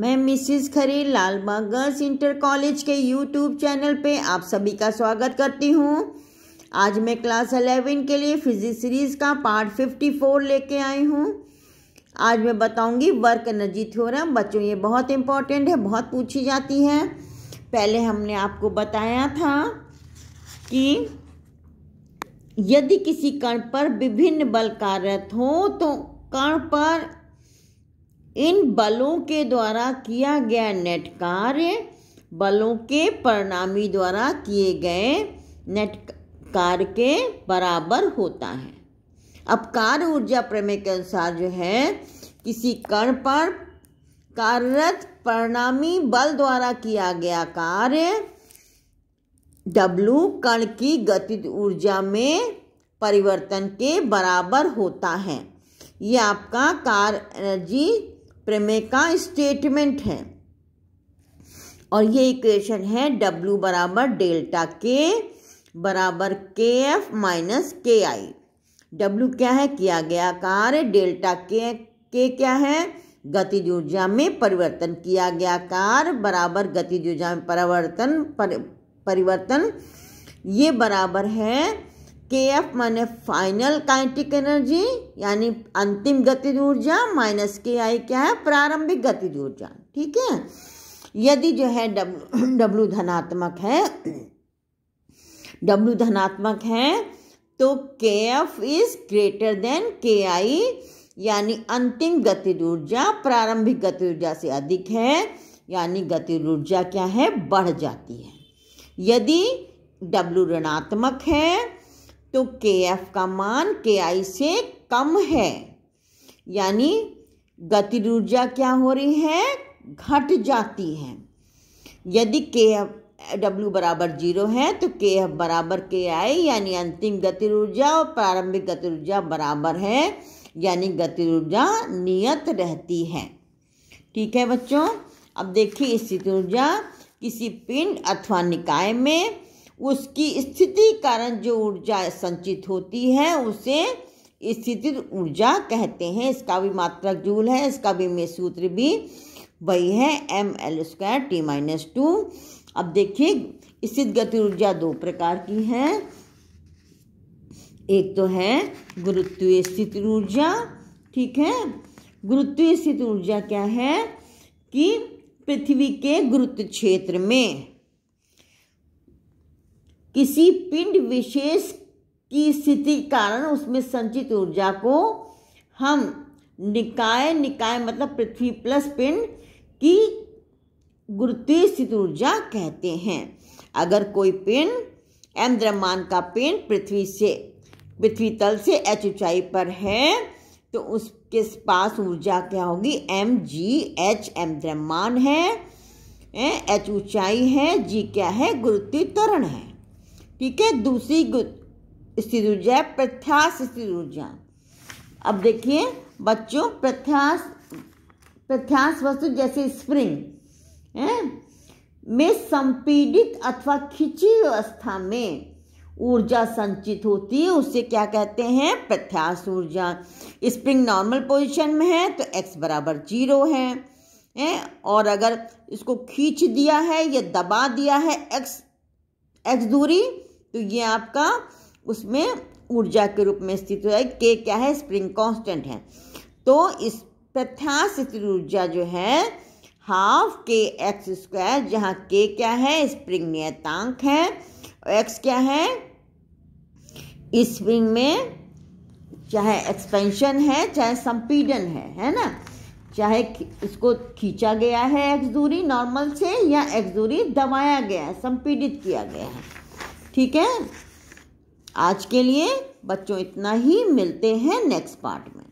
मैं Mrs Khare Lalbagh girls inter college के YouTube channel पे आप सभी का स्वागत करती हूँ आज मैं क्लास अलेवन के लिए फिजिक्स सीरीज का पार्ट फिफ्टी फोर लेके आई हूँ आज मैं बताऊँगी वर्क एनर्जी थ्योरम बच्चों ये बहुत इम्पॉर्टेंट है बहुत पूछी जाती है पहले हमने आपको बताया था कि यदि किसी कण पर विभिन्न बल कार्यरत हो तो कण पर इन बलों के द्वारा किया गया नेट कार्य बलों के परिणामी द्वारा किए गए नेट कार्य के बराबर होता है अब कार्य ऊर्जा प्रमेय के अनुसार जो है किसी कण पर कार्यरत परिणामी बल द्वारा किया गया कार्य डब्लू कण की गतिज ऊर्जा में परिवर्तन के बराबर होता है यह आपका कार एनर्जी प्रमेय का स्टेटमेंट है और ये इक्वेशन है डब्ल्यू बराबर डेल्टा के बराबर के एफ माइनस के आई डब्ल्यू क्या है किया गया कार्य डेल्टा के के क्या है गतिज ऊर्जा में परिवर्तन किया गया कार्य बराबर गतिज ऊर्जा में परिवर्तन पर, परिवर्तन ये बराबर है के एफ माने फाइनल काइनेटिक एनर्जी यानी अंतिम गतिज ऊर्जा माइनस के आई क्या है प्रारंभिक गतिज ऊर्जा ठीक है यदि जो है डब्लू डब्लू धनात्मक है डब्लू धनात्मक है तो के एफ इज ग्रेटर देन के आई यानी अंतिम गतिज ऊर्जा प्रारंभिक गतिज ऊर्जा से अधिक है यानी गतिज ऊर्जा क्या है बढ़ जाती है यदि डब्लू ऋणात्मक है तो के एफ का मान के आई से कम है यानी गति ऊर्जा क्या हो रही है घट जाती है यदि के एफ डब्ल्यू बराबर जीरो है तो के एफ बराबर के आई यानी अंतिम गति ऊर्जा और प्रारंभिक गति ऊर्जा बराबर है यानी गति ऊर्जा नियत रहती है ठीक है बच्चों अब देखिए स्थित ऊर्जा किसी पिंड अथवा निकाय में उसकी स्थिति कारण जो ऊर्जा संचित होती है उसे स्थिति ऊर्जा कहते हैं इसका भी मात्रक जूल है इसका भी में सूत्र भी वही है M L square T minus two अब देखिए स्थित गति ऊर्जा दो प्रकार की है एक तो है गुरुत्वीय स्थित ऊर्जा ठीक है गुरुत्वीय स्थित ऊर्जा क्या है कि पृथ्वी के गुरुत्व क्षेत्र में किसी पिंड विशेष की स्थिति के कारण उसमें संचित ऊर्जा को हम निकाय निकाय मतलब पृथ्वी प्लस पिंड की गुरुत्वीय स्थित ऊर्जा कहते हैं अगर कोई पिंड एम द्रमान का पिंड पृथ्वी से पृथ्वी तल से एच ऊंचाई पर है तो उसके पास ऊर्जा क्या होगी एम जी एच एम द्रमान है एच ऊंचाई है जी क्या है गुरुत्वीय त्वरण है ठीक है दूसरी स्थित ऊर्जा प्रत्यास स्थित ऊर्जा अब देखिए बच्चों प्रत्यास प्रत्यास वस्तु जैसे स्प्रिंग है में संपीड़ित अथवा खिंची अवस्था में ऊर्जा संचित होती है उसे क्या कहते हैं प्रत्यास ऊर्जा स्प्रिंग नॉर्मल पोजीशन में है तो एक्स बराबर जीरो है हैं और अगर इसको खींच दिया है या दबा दिया है एक्स एक्स दूरी तो ये आपका उसमें ऊर्जा के रूप में स्थित हो जाएगी के क्या है स्प्रिंग कांस्टेंट है तो इस प्रत्यास स्थिर ऊर्जा जो है हाफ के एक्स स्क्वायर जहाँ के क्या है स्प्रिंग नियतांक है और एक्स क्या है स्प्रिंग में चाहे एक्सपेंशन है चाहे संपीडन है है ना चाहे इसको खींचा गया है एक्स दूरी नॉर्मल से या एक्स दूरी दबाया गया है संपीडित किया गया है ठीक है आज के लिए बच्चों इतना ही मिलते हैं नेक्स्ट पार्ट में